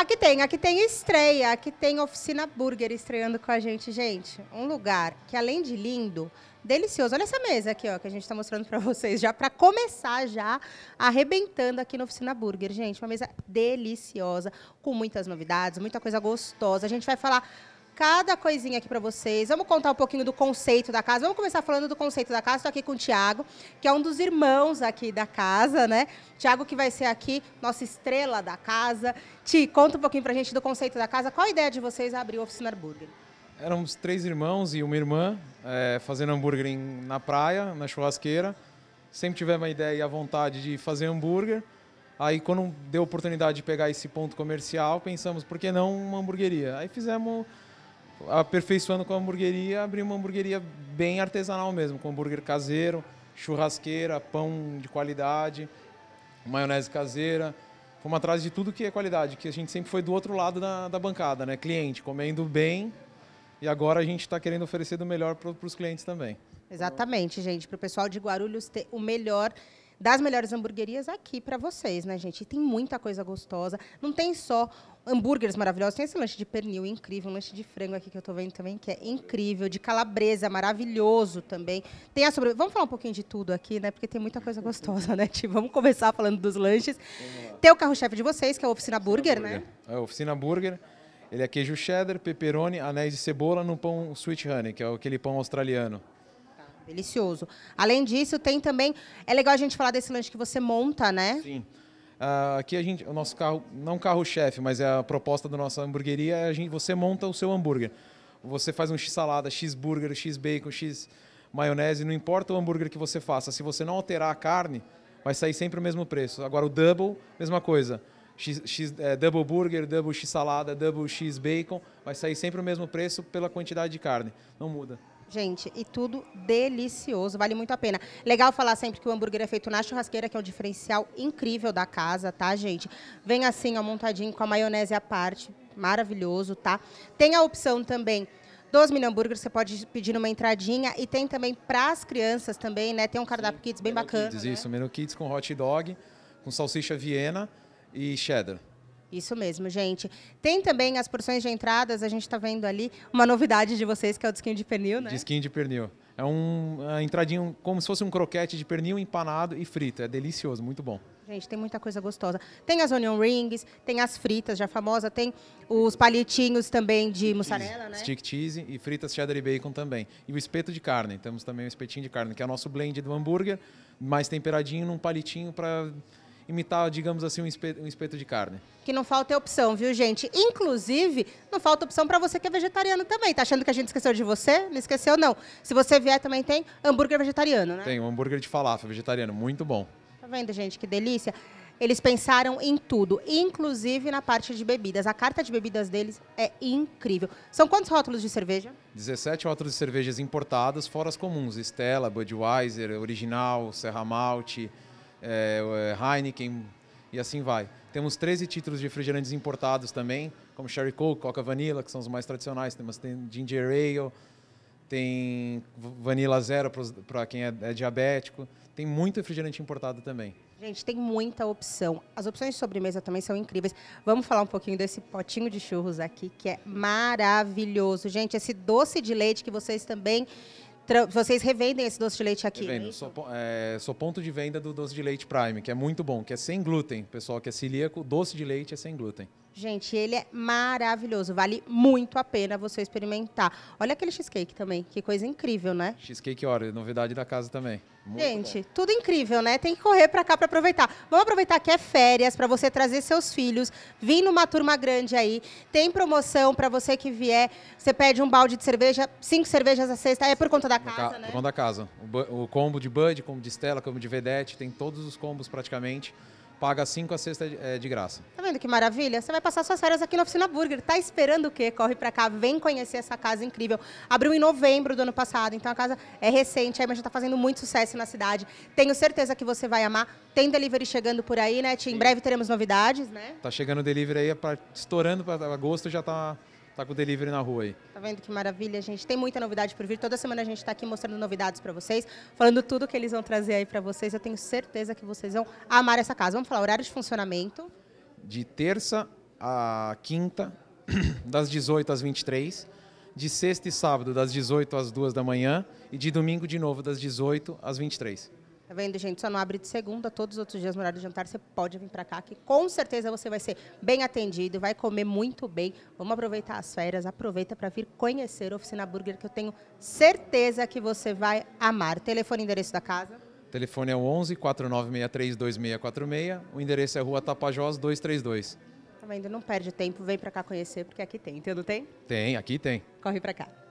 Aqui tem, aqui tem estreia, aqui tem oficina burger estreando com a gente, gente. Um lugar que além de lindo, delicioso. Olha essa mesa aqui, ó, que a gente está mostrando para vocês já para começar já arrebentando aqui na oficina burger, gente. Uma mesa deliciosa, com muitas novidades, muita coisa gostosa. A gente vai falar cada coisinha aqui para vocês. Vamos contar um pouquinho do conceito da casa. Vamos começar falando do conceito da casa. Estou aqui com o Tiago, que é um dos irmãos aqui da casa, né? Tiago, que vai ser aqui nossa estrela da casa. Ti, conta um pouquinho para a gente do conceito da casa. Qual a ideia de vocês abrir o Oficina Burger? Éramos três irmãos e uma irmã é, fazendo hambúrguer em, na praia, na churrasqueira. Sempre tivemos a ideia e a vontade de fazer hambúrguer. Aí, quando deu oportunidade de pegar esse ponto comercial, pensamos, por que não uma hamburgueria? Aí fizemos aperfeiçoando com a hamburgueria, abri uma hamburgueria bem artesanal mesmo, com hambúrguer caseiro, churrasqueira, pão de qualidade, maionese caseira. Fomos atrás de tudo que é qualidade, que a gente sempre foi do outro lado da, da bancada, né? Cliente, comendo bem. E agora a gente está querendo oferecer do melhor para os clientes também. Exatamente, gente. Para o pessoal de Guarulhos ter o melhor das melhores hamburguerias aqui para vocês, né, gente? E tem muita coisa gostosa. Não tem só hambúrgueres maravilhosos, tem esse lanche de pernil incrível, um lanche de frango aqui que eu estou vendo também, que é incrível, de calabresa, maravilhoso também. Tem a sobre... Vamos falar um pouquinho de tudo aqui, né? Porque tem muita coisa gostosa, né, Ti? Vamos começar falando dos lanches. Tem o carro-chefe de vocês, que é a Oficina, Oficina Burger, né? Burger, né? É, Oficina Burger. Ele é queijo cheddar, pepperoni, anéis de cebola no pão sweet honey, que é aquele pão australiano. Delicioso. Além disso, tem também. É legal a gente falar desse lanche que você monta, né? Sim. Uh, aqui a gente, o nosso carro, não carro-chefe, mas é a proposta da nossa hamburgueria, é a gente, você monta o seu hambúrguer. Você faz um x-salada, x-burger, x-bacon, x-maionese, não importa o hambúrguer que você faça. Se você não alterar a carne, vai sair sempre o mesmo preço. Agora o double, mesma coisa. X, x é, double burger, double x-salada, double x-bacon, vai sair sempre o mesmo preço pela quantidade de carne. Não muda gente, e tudo delicioso, vale muito a pena. Legal falar sempre que o hambúrguer é feito na churrasqueira, que é um diferencial incrível da casa, tá, gente? Vem assim, ó, montadinho com a maionese à parte, maravilhoso, tá? Tem a opção também dos mini hambúrgueres, você pode pedir uma entradinha e tem também para as crianças também, né? Tem um cardápio Sim, kids bem bacana. Kids, né? Isso, menu kids com hot dog, com salsicha viena e cheddar. Isso mesmo, gente. Tem também as porções de entradas, a gente está vendo ali uma novidade de vocês, que é o disquinho de pernil, né? Disquinho de pernil. É um é entradinho como se fosse um croquete de pernil empanado e frito. É delicioso, muito bom. Gente, tem muita coisa gostosa. Tem as onion rings, tem as fritas já famosa, tem os palitinhos também de mussarela, né? Stick cheese e fritas cheddar e bacon também. E o espeto de carne, temos também o espetinho de carne, que é o nosso blend do hambúrguer, mais temperadinho num palitinho para imitar, digamos assim, um espeto, um espeto de carne. Que não falta é opção, viu, gente? Inclusive, não falta opção para você que é vegetariano também. Tá achando que a gente esqueceu de você? Não esqueceu, não. Se você vier, também tem hambúrguer vegetariano, né? Tem, um hambúrguer de falafel vegetariano, muito bom. Tá vendo, gente? Que delícia. Eles pensaram em tudo, inclusive na parte de bebidas. A carta de bebidas deles é incrível. São quantos rótulos de cerveja? 17 rótulos de cervejas importadas, fora as comuns: Stella, Budweiser, Original, Serra Malte, é, é, Heineken e assim vai. Temos 13 títulos de refrigerantes importados também, como Sherry Coke, Coca Vanilla, que são os mais tradicionais. Temos tem Ginger Ale, tem Vanilla Zero para quem é, é diabético. Tem muito refrigerante importado também. Gente, tem muita opção. As opções de sobremesa também são incríveis. Vamos falar um pouquinho desse potinho de churros aqui, que é maravilhoso. Gente, esse doce de leite que vocês também vocês revendem esse doce de leite aqui? Revendo. sou, é, sou, ponto de venda do doce de leite Prime, que é muito bom, que é sem glúten. Pessoal que é celíaco, doce de leite é sem glúten. Gente, ele é maravilhoso. Vale muito a pena você experimentar. Olha aquele cheesecake também. Que coisa incrível, né? Cheesecake, olha, novidade da casa também. Muito Gente, bom. tudo incrível, né? Tem que correr para cá para aproveitar. Vamos aproveitar que é férias para você trazer seus filhos, vir numa turma grande aí. Tem promoção para você que vier. Você pede um balde de cerveja, cinco cervejas a sexta. É por conta da casa, ca né? Por conta da casa. O, o combo de Bud, combo de Stella, combo de Vedete, tem todos os combos praticamente paga cinco a sexta é, de graça. Tá vendo que maravilha? Você vai passar suas férias aqui na Oficina Burger. Tá esperando o quê? Corre para cá, vem conhecer essa casa incrível. Abriu em novembro do ano passado, então a casa é recente, mas já está fazendo muito sucesso na cidade. Tenho certeza que você vai amar. Tem delivery chegando por aí, né, Tim? Em breve teremos novidades, né? Tá chegando o delivery aí, pra, estourando para agosto já tá Tá com o delivery na rua aí. Tá vendo que maravilha, gente? Tem muita novidade por vir. Toda semana a gente está aqui mostrando novidades para vocês, falando tudo que eles vão trazer aí para vocês. Eu tenho certeza que vocês vão amar essa casa. Vamos falar horário de funcionamento? De terça a quinta, das 18 às 23. De sexta e sábado, das 18 às 2 da manhã. E de domingo, de novo, das 18 às 23. Tá vendo, gente? Só não abre de segunda, todos os outros dias no horário de jantar você pode vir para cá, que com certeza você vai ser bem atendido, vai comer muito bem. Vamos aproveitar as férias, aproveita para vir conhecer a Oficina Burger, que eu tenho certeza que você vai amar. Telefone e endereço da casa? O telefone é o 11 4963 2646. O endereço é Rua Tapajós 232. Tá vendo? Não perde tempo, vem para cá conhecer, porque aqui tem. entendeu, tem? Tem, aqui tem. Corre para cá.